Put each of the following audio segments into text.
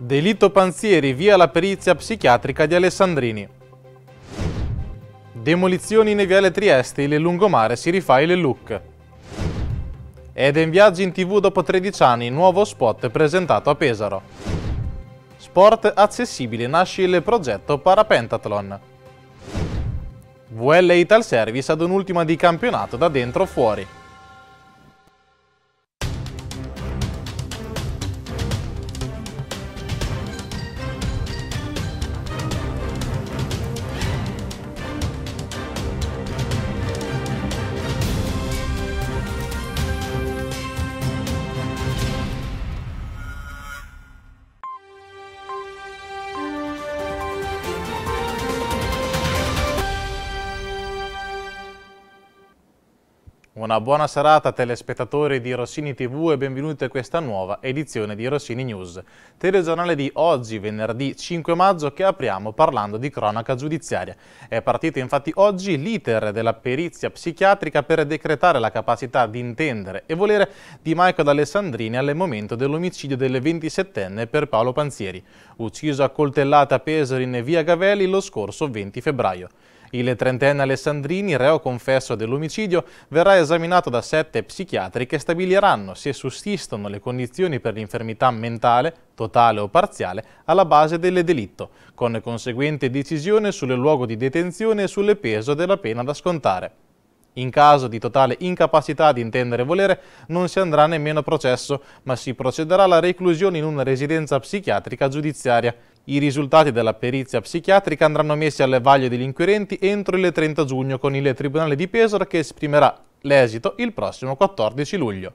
Delitto Panzieri, via la perizia psichiatrica di Alessandrini. Demolizioni in Viale Trieste, il lungomare si rifà il look. Eden viaggio in tv dopo 13 anni, nuovo spot presentato a Pesaro. Sport accessibile, nasce il progetto Parapentathlon. VL Ital Service ad un'ultima di campionato da dentro fuori. Una buona serata telespettatori di Rossini TV e benvenuti a questa nuova edizione di Rossini News, telegiornale di oggi venerdì 5 maggio che apriamo parlando di cronaca giudiziaria. È partito infatti oggi l'iter della perizia psichiatrica per decretare la capacità di intendere e volere di Michael Alessandrini al momento dell'omicidio del 27enne per Paolo Panzieri, ucciso a coltellata a Pesaro in via Gavelli lo scorso 20 febbraio. Il trentenne Alessandrini, reo confesso dell'omicidio, verrà esaminato da sette psichiatri che stabiliranno se sussistono le condizioni per l'infermità mentale, totale o parziale, alla base del delitto, con conseguente decisione sul luogo di detenzione e sul peso della pena da scontare. In caso di totale incapacità di intendere volere, non si andrà nemmeno a processo, ma si procederà alla reclusione in una residenza psichiatrica giudiziaria, i risultati della perizia psichiatrica andranno messi alle vaglie degli inquirenti entro il 30 giugno con il Tribunale di Pesaro che esprimerà l'esito il prossimo 14 luglio.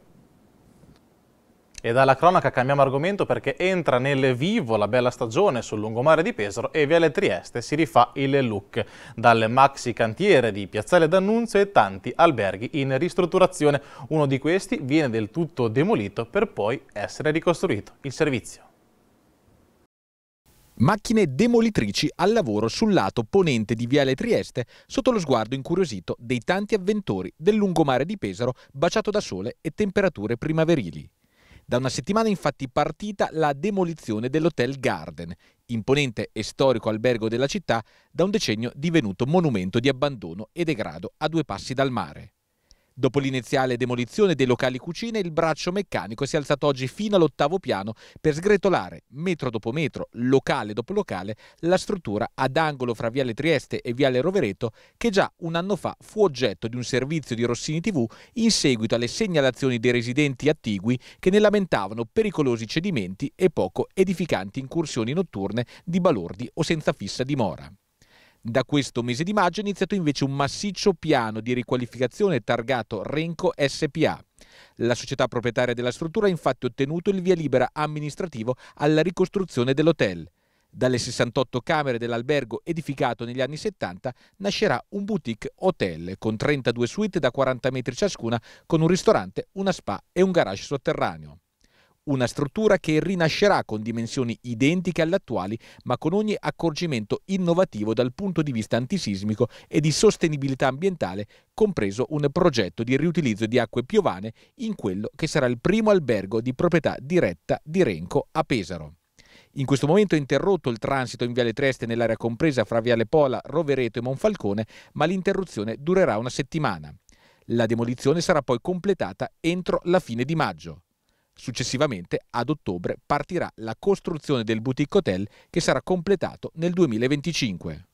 E dalla cronaca cambiamo argomento perché entra nel vivo la bella stagione sul lungomare di Pesaro e Viale Trieste si rifà il look. Dal maxi cantiere di Piazzale d'Annunzio e tanti alberghi in ristrutturazione. Uno di questi viene del tutto demolito per poi essere ricostruito. Il servizio. Macchine demolitrici al lavoro sul lato ponente di Viale Trieste sotto lo sguardo incuriosito dei tanti avventori del lungomare di Pesaro baciato da sole e temperature primaverili. Da una settimana infatti partita la demolizione dell'Hotel Garden, imponente e storico albergo della città da un decennio divenuto monumento di abbandono e degrado a due passi dal mare. Dopo l'iniziale demolizione dei locali cucine, il braccio meccanico si è alzato oggi fino all'ottavo piano per sgretolare, metro dopo metro, locale dopo locale, la struttura ad angolo fra Viale Trieste e Viale Rovereto, che già un anno fa fu oggetto di un servizio di Rossini TV in seguito alle segnalazioni dei residenti attigui che ne lamentavano pericolosi cedimenti e poco edificanti incursioni notturne di balordi o senza fissa dimora. Da questo mese di maggio è iniziato invece un massiccio piano di riqualificazione targato Renco SPA. La società proprietaria della struttura ha infatti ottenuto il via libera amministrativo alla ricostruzione dell'hotel. Dalle 68 camere dell'albergo edificato negli anni 70 nascerà un boutique hotel con 32 suite da 40 metri ciascuna con un ristorante, una spa e un garage sotterraneo. Una struttura che rinascerà con dimensioni identiche alle attuali, ma con ogni accorgimento innovativo dal punto di vista antisismico e di sostenibilità ambientale, compreso un progetto di riutilizzo di acque piovane in quello che sarà il primo albergo di proprietà diretta di Renco a Pesaro. In questo momento è interrotto il transito in Viale Treste nell'area compresa fra Viale Pola, Rovereto e Monfalcone, ma l'interruzione durerà una settimana. La demolizione sarà poi completata entro la fine di maggio. Successivamente, ad ottobre, partirà la costruzione del boutique hotel che sarà completato nel 2025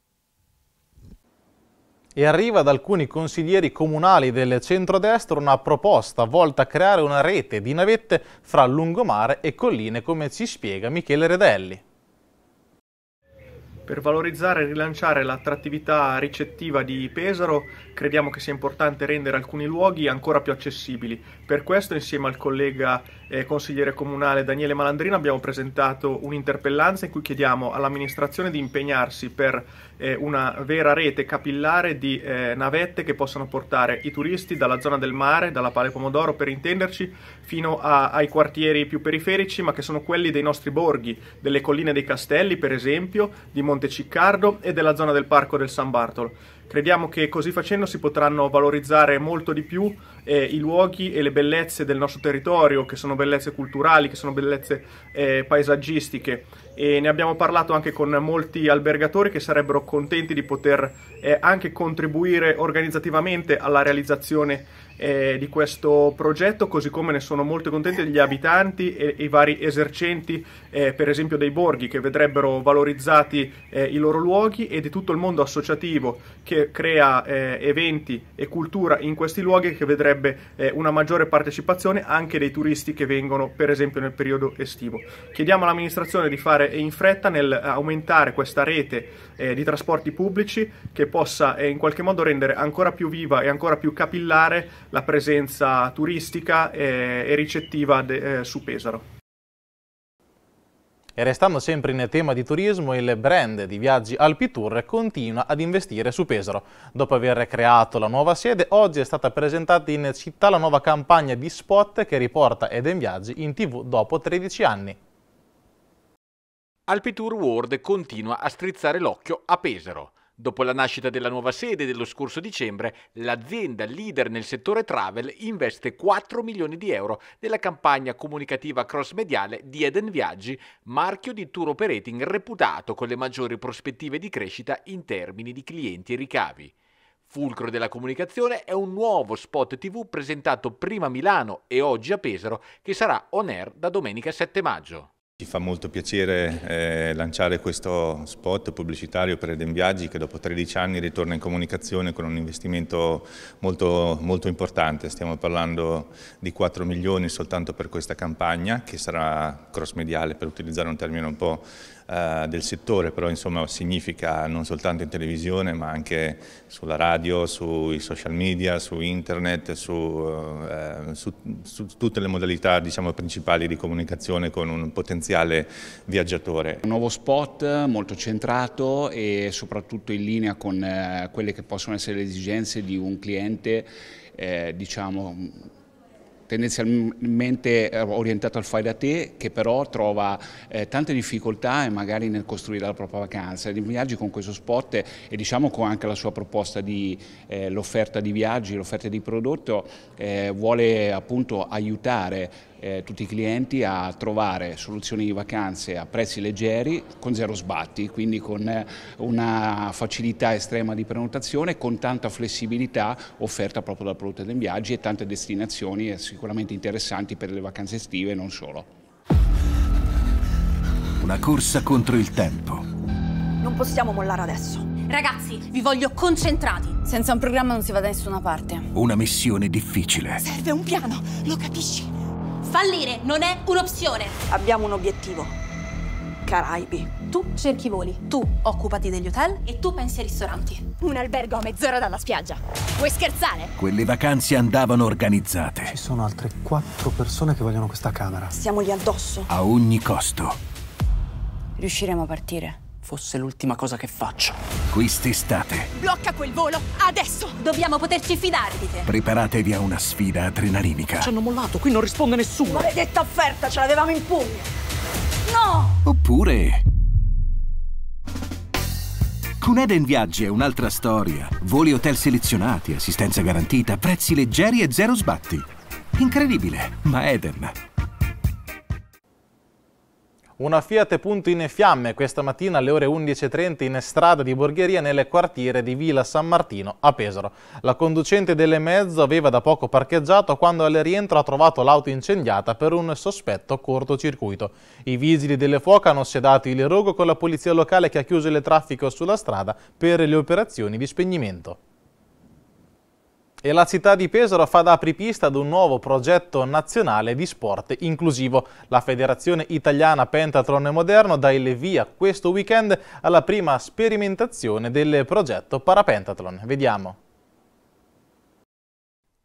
e arriva da alcuni consiglieri comunali del centrodestra una proposta volta a creare una rete di navette fra lungomare e colline come ci spiega Michele Redelli. Per valorizzare e rilanciare l'attrattività ricettiva di Pesaro crediamo che sia importante rendere alcuni luoghi ancora più accessibili. Per questo insieme al collega eh, consigliere comunale Daniele Malandrino abbiamo presentato un'interpellanza in cui chiediamo all'amministrazione di impegnarsi per eh, una vera rete capillare di eh, navette che possano portare i turisti dalla zona del mare, dalla Pale Pomodoro per intenderci, fino a, ai quartieri più periferici ma che sono quelli dei nostri borghi, delle colline dei castelli per esempio, di Monte Ciccardo e della zona del Parco del San Bartolo. Crediamo che così facendo si potranno valorizzare molto di più eh, i luoghi e le bellezze del nostro territorio, che sono bellezze culturali, che sono bellezze eh, paesaggistiche. E ne abbiamo parlato anche con molti albergatori che sarebbero contenti di poter eh, anche contribuire organizzativamente alla realizzazione eh, di questo progetto, così come ne sono molto contenti gli abitanti e, e i vari esercenti, eh, per esempio dei borghi, che vedrebbero valorizzati eh, i loro luoghi e di tutto il mondo associativo che crea eh, eventi e cultura in questi luoghi che vedrebbe eh, una maggiore partecipazione anche dei turisti che vengono per esempio nel periodo estivo. Chiediamo all'amministrazione di fare in fretta nel eh, aumentare questa rete di trasporti pubblici che possa in qualche modo rendere ancora più viva e ancora più capillare la presenza turistica e, ricettiva de, eh, su Pesaro. E restando sempre in tema di turismo, il brand di viaggi Alpitour continua ad investire su Pesaro. Dopo aver creato la nuova sede, oggi è stata presentata in città la nuova campagna di spot che riporta Eden Viaggi in tv dopo 13 anni. Alpitour World continua a strizzare l'occhio a Pesaro. Dopo la nascita della nuova sede dello scorso dicembre, l'azienda leader nel settore travel investe 4 milioni di euro nella campagna comunicativa cross-mediale di Eden Viaggi, marchio di tour operating reputato con le maggiori prospettive di crescita in termini di clienti e ricavi. Fulcro della comunicazione è un nuovo spot TV presentato prima a Milano e oggi a Pesaro che sarà on air da domenica 7 maggio. Ci fa molto piacere eh, lanciare questo spot pubblicitario per Eden Viaggi che dopo 13 anni ritorna in comunicazione con un investimento molto, molto importante. Stiamo parlando di 4 milioni soltanto per questa campagna che sarà cross mediale per utilizzare un termine un po' Eh, del settore, però insomma significa non soltanto in televisione ma anche sulla radio, sui social media, su internet, su, eh, su, su tutte le modalità diciamo, principali di comunicazione con un potenziale viaggiatore. Un nuovo spot eh, molto centrato e soprattutto in linea con eh, quelle che possono essere le esigenze di un cliente eh, diciamo tendenzialmente eh, orientato al fai da te che però trova eh, tante difficoltà magari nel costruire la propria vacanza. I viaggi con questo spot e diciamo con anche la sua proposta di eh, l'offerta di viaggi, l'offerta di prodotto eh, vuole appunto aiutare eh, tutti i clienti a trovare soluzioni di vacanze a prezzi leggeri con zero sbatti, quindi con eh, una facilità estrema di prenotazione, con tanta flessibilità offerta proprio dal prodotto dei viaggi e tante destinazioni eh, sicuramente interessanti per le vacanze estive e non solo. Una corsa contro il tempo. Non possiamo mollare adesso. Ragazzi, vi voglio concentrati. Senza un programma non si va da nessuna parte. Una missione difficile. Serve un piano, lo capisci? Fallire non è un'opzione. Abbiamo un obiettivo. Caraibi. Tu cerchi i voli, tu occupati degli hotel e tu pensi ai ristoranti. Un albergo a mezz'ora dalla spiaggia. Vuoi scherzare? Quelle vacanze andavano organizzate. Ci sono altre quattro persone che vogliono questa camera. Siamo lì addosso. A ogni costo. Riusciremo a partire. Fosse l'ultima cosa che faccio quest'estate. Blocca quel volo, adesso! Dobbiamo poterci fidare di te. Preparatevi a una sfida adrenalinica. Ci hanno mollato, qui non risponde nessuno. Maledetta offerta, ce l'avevamo in pugno. No! Oppure... Con Eden Viaggi è un'altra storia. Voli hotel selezionati, assistenza garantita, prezzi leggeri e zero sbatti. Incredibile, ma Eden una Fiat Punto in fiamme questa mattina alle ore 11.30 in strada di Borgheria nel quartiere di Villa San Martino a Pesaro. La conducente delle mezzo aveva da poco parcheggiato quando al rientro ha trovato l'auto incendiata per un sospetto cortocircuito. I vigili delle fuoco hanno sedato il rogo con la polizia locale che ha chiuso il traffico sulla strada per le operazioni di spegnimento. E la città di Pesaro fa da apripista ad un nuovo progetto nazionale di sport inclusivo. La Federazione Italiana Pentatlone Moderno dà il via questo weekend alla prima sperimentazione del progetto Parapentatlon. Vediamo.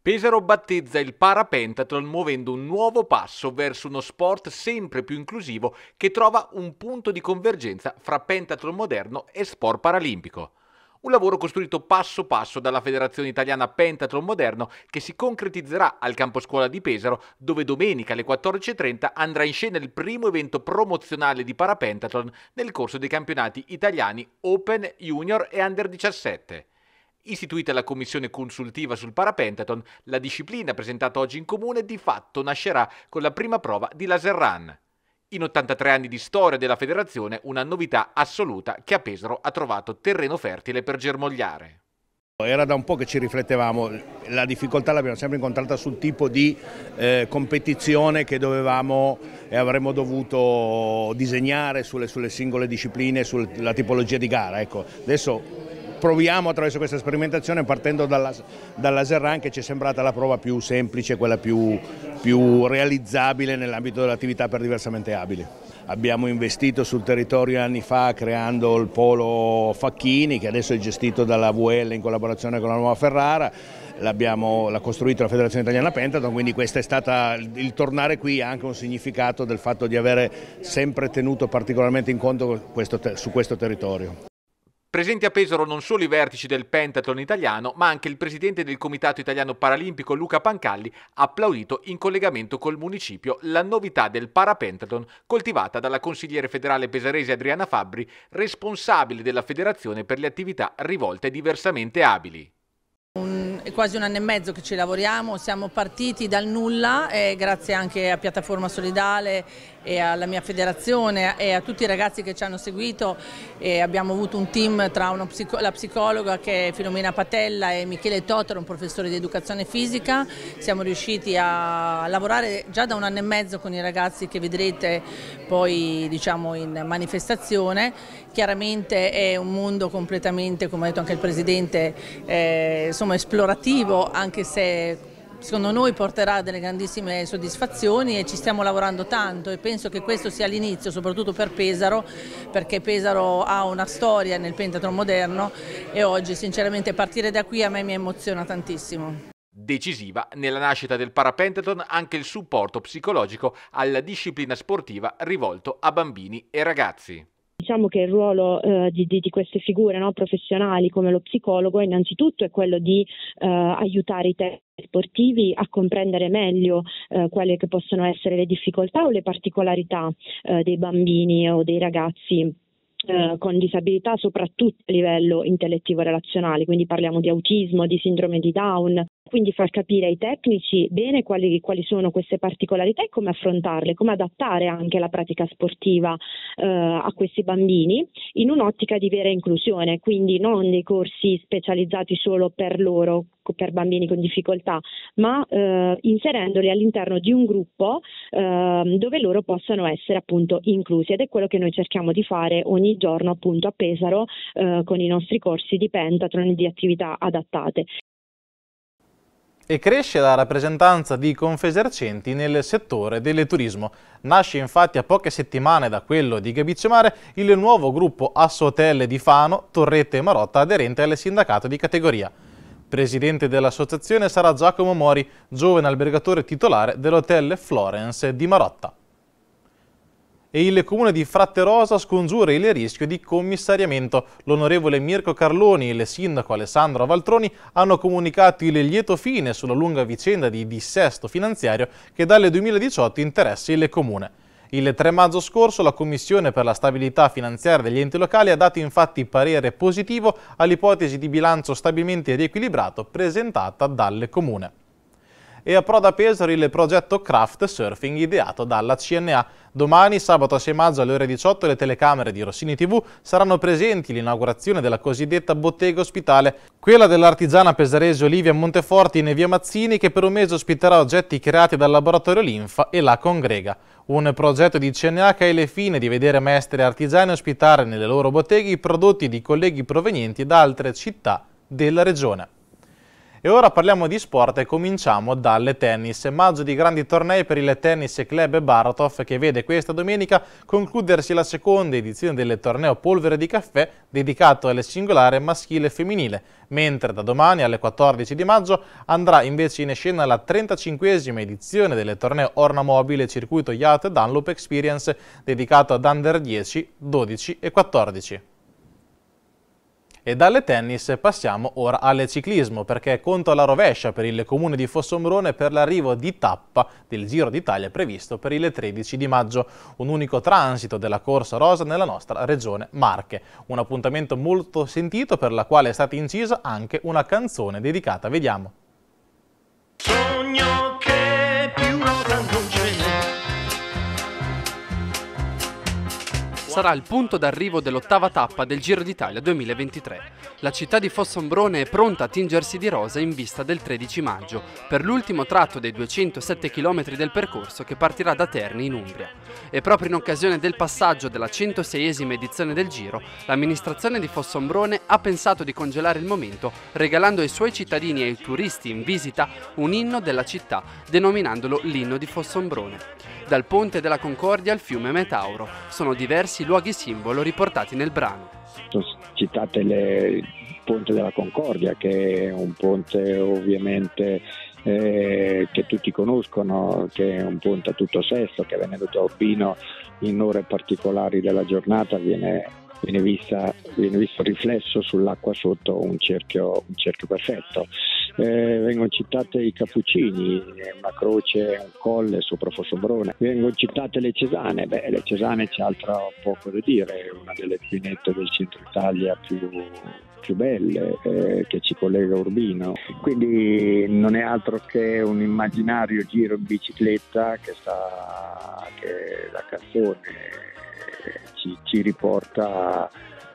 Pesaro battezza il parapentathlon muovendo un nuovo passo verso uno sport sempre più inclusivo che trova un punto di convergenza fra pentathlon moderno e sport paralimpico un lavoro costruito passo passo dalla Federazione Italiana Pentathlon Moderno che si concretizzerà al campo scuola di Pesaro, dove domenica alle 14.30 andrà in scena il primo evento promozionale di parapentathlon nel corso dei campionati italiani Open, Junior e Under 17. Istituita la commissione consultiva sul parapentathlon, la disciplina presentata oggi in comune di fatto nascerà con la prima prova di Laser Run in 83 anni di storia della federazione una novità assoluta che a Pesaro ha trovato terreno fertile per germogliare. Era da un po' che ci riflettevamo, la difficoltà l'abbiamo sempre incontrata sul tipo di eh, competizione che dovevamo e avremmo dovuto disegnare sulle, sulle singole discipline, sulla tipologia di gara. Ecco, adesso proviamo attraverso questa sperimentazione partendo dalla, dalla Serran che ci è sembrata la prova più semplice, quella più, più realizzabile nell'ambito dell'attività per diversamente abili. Abbiamo investito sul territorio anni fa creando il polo Facchini che adesso è gestito dalla VL in collaborazione con la Nuova Ferrara l'ha costruito la Federazione Italiana Pentaton, quindi questo è stato il tornare qui ha anche un significato del fatto di avere sempre tenuto particolarmente in conto questo, su questo territorio. Presenti a Pesaro non solo i vertici del pentathlon italiano, ma anche il presidente del Comitato Italiano Paralimpico Luca Pancalli ha applaudito in collegamento col municipio la novità del parapentathlon coltivata dalla consigliere federale pesarese Adriana Fabbri, responsabile della federazione per le attività rivolte diversamente abili. Un, è quasi un anno e mezzo che ci lavoriamo, siamo partiti dal nulla, grazie anche a Piattaforma Solidale e alla mia federazione e a tutti i ragazzi che ci hanno seguito. E abbiamo avuto un team tra psico la psicologa che è Filomena Patella e Michele Totaro, un professore di educazione fisica. Siamo riusciti a lavorare già da un anno e mezzo con i ragazzi che vedrete poi diciamo, in manifestazione. Chiaramente è un mondo completamente, come ha detto anche il Presidente, eh, insomma, esplorativo anche se secondo noi porterà delle grandissime soddisfazioni e ci stiamo lavorando tanto e penso che questo sia l'inizio soprattutto per Pesaro perché Pesaro ha una storia nel pentatron moderno e oggi sinceramente partire da qui a me mi emoziona tantissimo. Decisiva nella nascita del parapentathlon anche il supporto psicologico alla disciplina sportiva rivolto a bambini e ragazzi diciamo che il ruolo eh, di, di, queste figure no, professionali come lo psicologo innanzitutto è quello di eh, aiutare i tecnici sportivi a comprendere meglio eh, quelle che possono essere le difficoltà o le particolarità eh, dei bambini o dei ragazzi eh, con disabilità soprattutto a livello intellettivo relazionale, quindi parliamo di autismo, di sindrome di Down, quindi far capire ai tecnici bene quali, quali, sono queste particolarità e come affrontarle, come adattare anche la pratica sportiva eh, a questi bambini in un'ottica di vera inclusione, quindi non dei corsi specializzati solo per loro, per bambini con difficoltà, ma eh, inserendoli all'interno di un gruppo eh, dove loro possano essere appunto inclusi ed è quello che noi cerchiamo di fare ogni giorno appunto a Pesaro eh, con i nostri corsi di pentatron e di attività adattate e cresce la rappresentanza di Confesercenti nel settore del turismo. Nasce infatti a poche settimane da quello di Gabizio il nuovo gruppo Assotel di Fano, Torrette e Marotta aderente al sindacato di categoria. Presidente dell'associazione sarà Giacomo Mori, giovane albergatore titolare dell'Hotel Florence di Marotta e il comune di Fratterosa scongiura il rischio di commissariamento. L'onorevole Mirko Carloni e il sindaco Alessandro Valtroni hanno comunicato il lieto fine sulla lunga vicenda di dissesto finanziario che dalle 2018 interessa il comune. Il 3 maggio scorso la Commissione per la stabilità finanziaria degli enti locali ha dato infatti parere positivo all'ipotesi di bilancio stabilmente riequilibrato presentata dal Comune e approda a Pesaro il progetto Craft Surfing ideato dalla CNA. Domani, sabato 6 maggio alle ore 18, le telecamere di Rossini TV saranno presenti l'inaugurazione della cosiddetta bottega ospitale, quella dell'artigiana pesarese Olivia Monteforti in via Mazzini che per un mese ospiterà oggetti creati dal laboratorio Linfa e la Congrega. Un progetto di CNA che ha il fine di vedere maestri artigiani ospitare nelle loro botteghe i prodotti di colleghi provenienti da altre città della regione. E ora parliamo di sport e cominciamo dalle tennis. Maggio di grandi tornei per il tennis e club Baratov che vede questa domenica concludersi la seconda edizione del torneo Polvere di Caffè dedicato alle singolare maschile e femminile, mentre da domani alle 14 di maggio andrà invece in scena la 35esima edizione del torneo Ornamobile Circuito Yacht Dunlop Experience dedicato ad under 10, 12 e 14. E dalle tennis passiamo ora al ciclismo perché conto alla rovescia per il comune di Fossombrone per l'arrivo di tappa del Giro d'Italia previsto per il 13 di maggio. Un unico transito della Corsa Rosa nella nostra regione Marche. Un appuntamento molto sentito per la quale è stata incisa anche una canzone dedicata. Vediamo. Sogno sarà il punto d'arrivo dell'ottava tappa del Giro d'Italia 2023. La città di Fossombrone è pronta a tingersi di rosa in vista del 13 maggio, per l'ultimo tratto dei 207 km del percorso che partirà da Terni in Umbria. E proprio in occasione del passaggio della 106esima edizione del Giro, l'amministrazione di Fossombrone ha pensato di congelare il momento regalando ai suoi cittadini e ai turisti in visita un inno della città, denominandolo l'inno di Fossombrone. Dal ponte della Concordia al fiume Metauro sono diversi luoghi simbolo riportati nel brano. Sono citate le, ponte della Concordia, che è un ponte ovviamente eh, che tutti conoscono, che è un ponte a tutto sesto, che venendo da Urbino in ore particolari della giornata viene, viene, vista, viene visto riflesso sull'acqua sotto un cerchio, un cerchio perfetto eh, vengono citate i Cappuccini, una croce, un colle sopra Fossombrone, vengono citate le Cesane, beh le Cesane c'è altro poco da dire, una delle pinette del centro Italia più, più belle eh, che ci collega Urbino. Quindi non è altro che un immaginario giro in bicicletta che, sta, che la canzone ci, ci riporta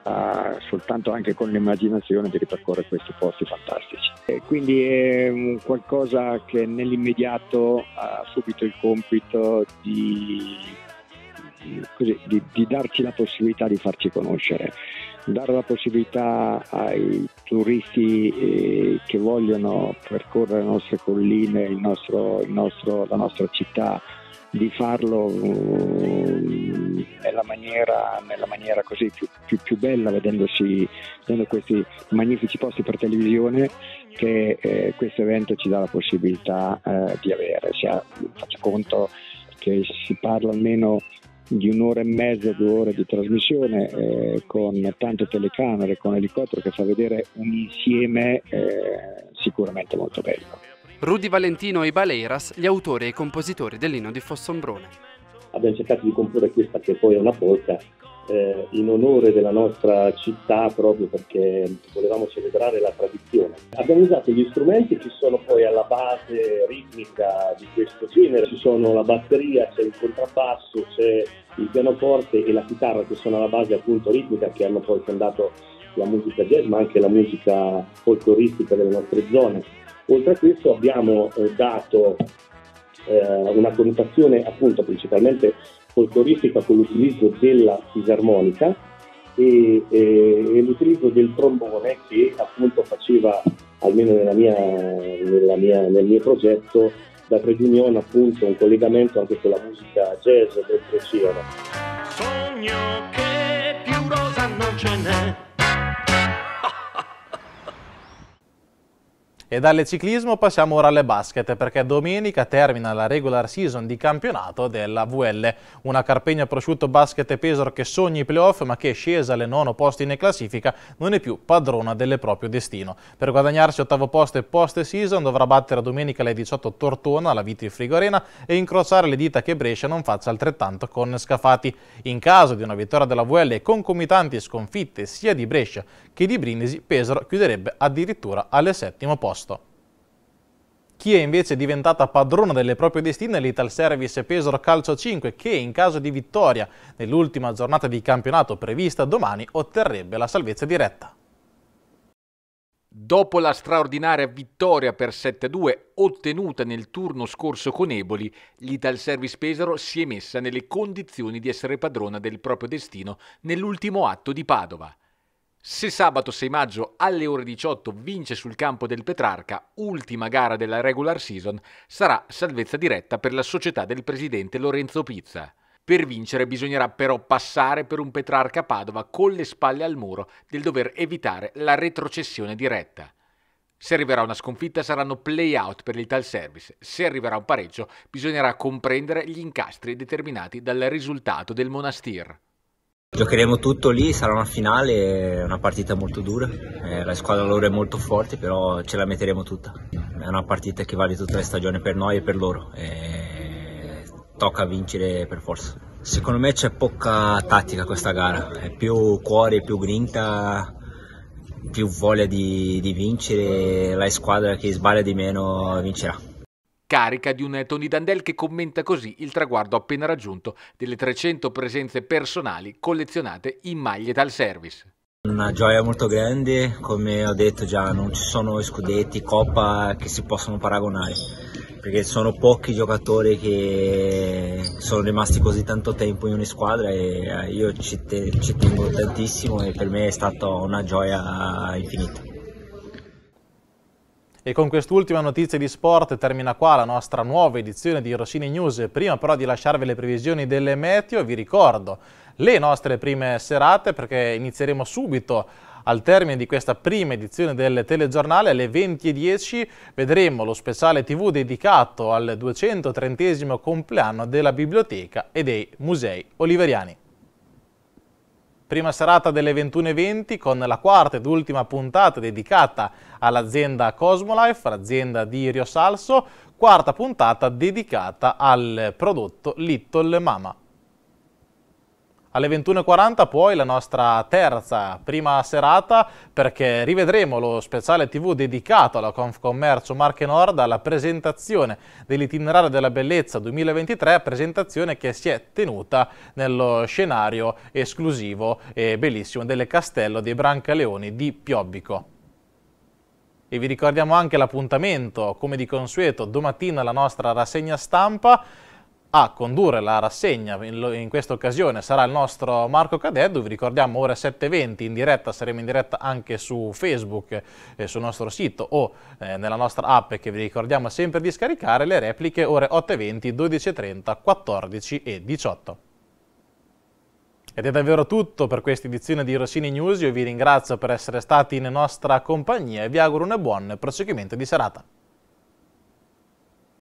uh, soltanto anche con l'immaginazione di ripercorrere questi posti fantastici. E quindi è qualcosa che nell'immediato ha subito il compito di, così, di, di darci la possibilità di farci conoscere dare la possibilità ai turisti eh, che vogliono percorrere le nostre colline, il nostro, il nostro, la nostra città, di farlo mm, nella maniera, nella maniera così più, più, più, bella, vedendosi vedendo questi magnifici posti per televisione che eh, questo evento ci dà la possibilità eh, di avere. Sia, faccio conto che si parla almeno di un'ora e mezza, due ore di trasmissione eh, con tante telecamere, con elicottero che fa vedere un insieme eh, sicuramente molto bello. Rudy Valentino e Baleiras, gli autori e compositori dell'inno di Fossombrone abbiamo cercato di comporre questa che poi è una polca eh, in onore della nostra città proprio perché volevamo celebrare la tradizione. Abbiamo usato gli strumenti che sono poi alla base ritmica di questo genere, ci sono la batteria, c'è il contrabbasso, c'è il pianoforte e la chitarra che sono alla base appunto ritmica che hanno poi fondato la musica jazz ma anche la musica folkloristica delle nostre zone. Oltre a questo abbiamo eh, dato eh, una connotazione appunto principalmente folcloristica con l'utilizzo della fisarmonica e, e, e l'utilizzo del trombone che appunto faceva, almeno nella mia, nella mia, nel mio progetto, da Predignon appunto un collegamento anche con la musica jazz del Trecero. Sogno che più rosa non ce n'è. E dalle ciclismo passiamo ora alle basket perché domenica termina la regular season di campionato della VL. Una Carpegna prosciutto basket Pesaro che sogni i playoff ma che scesa alle nono posti in classifica non è più padrona del proprio destino. Per guadagnarsi ottavo posto e post season dovrà battere domenica alle 18 Tortona alla Viti Frigorena e incrociare le dita che Brescia non faccia altrettanto con Scafati. In caso di una vittoria della VL e concomitanti sconfitte sia di Brescia che di Brindisi, Pesaro chiuderebbe addirittura alle settimo posto posto. Chi è invece diventata padrona delle proprie destine è l'Ital Service Pesaro Calcio 5 che in caso di vittoria nell'ultima giornata di campionato prevista domani otterrebbe la salvezza diretta. Dopo la straordinaria vittoria per 7-2 ottenuta nel turno scorso con Eboli, l'Ital Service Pesaro si è messa nelle condizioni di essere padrona del proprio destino nell'ultimo atto di Padova. Se sabato 6 maggio alle ore 18 vince sul campo del Petrarca, ultima gara della regular season, sarà salvezza diretta per la società del presidente Lorenzo Pizza. Per vincere bisognerà però passare per un Petrarca Padova con le spalle al muro del dover evitare la retrocessione diretta. Se arriverà una sconfitta saranno play-out per il tal service, se arriverà un pareggio bisognerà comprendere gli incastri determinati dal risultato del Monastir. Giocheremo tutto lì, sarà una finale, una partita molto dura, eh, la squadra loro è molto forte però ce la metteremo tutta, è una partita che vale tutta la stagione per noi e per loro, eh, tocca vincere per forza. Secondo me c'è poca tattica questa gara, è più cuore, più grinta, più voglia di, di vincere, la squadra che sbaglia di meno vincerà carica di un Tony Dandel che commenta così il traguardo appena raggiunto delle 300 presenze personali collezionate in maglie dal service. Una gioia molto grande, come ho detto già, non ci sono scudetti, coppa che si possono paragonare, perché sono pochi giocatori che sono rimasti così tanto tempo in una squadra e eh, io ci, te ci tengo tantissimo e per me è stata una gioia infinita. E con quest'ultima notizia di sport termina qua la nostra nuova edizione di Rossini News. Prima però di lasciarvi le previsioni delle meteo, vi ricordo le nostre prime serate perché inizieremo subito al termine di questa prima edizione del telegiornale alle 20.10 vedremo lo speciale tv dedicato al 230 compleanno della biblioteca e dei musei oliveriani prima serata delle 21.20 con la quarta ed ultima puntata dedicata all'azienda Cosmolife, l'azienda di Rio Salso, quarta puntata dedicata al prodotto Little Mama. Alle 21.40 poi la nostra terza prima serata perché rivedremo lo speciale tv dedicato alla Confcommercio Marche Nord alla presentazione dell'itinerario della bellezza 2023, presentazione che si è tenuta nello scenario esclusivo e bellissimo del Castello dei Brancaleoni di Piobbico. E vi ricordiamo anche l'appuntamento, come di consueto, domattina la nostra rassegna stampa a condurre la rassegna in questa occasione sarà il nostro Marco Cadeddu, vi ricordiamo ore 7.20 in diretta, saremo in diretta anche su Facebook, eh, sul nostro sito o eh, nella nostra app che vi ricordiamo sempre di scaricare, le repliche ore 8.20, 12.30, 14 e 18. Ed è davvero tutto per questa edizione di Rossini News, io vi ringrazio per essere stati in nostra compagnia e vi auguro un buon proseguimento di serata.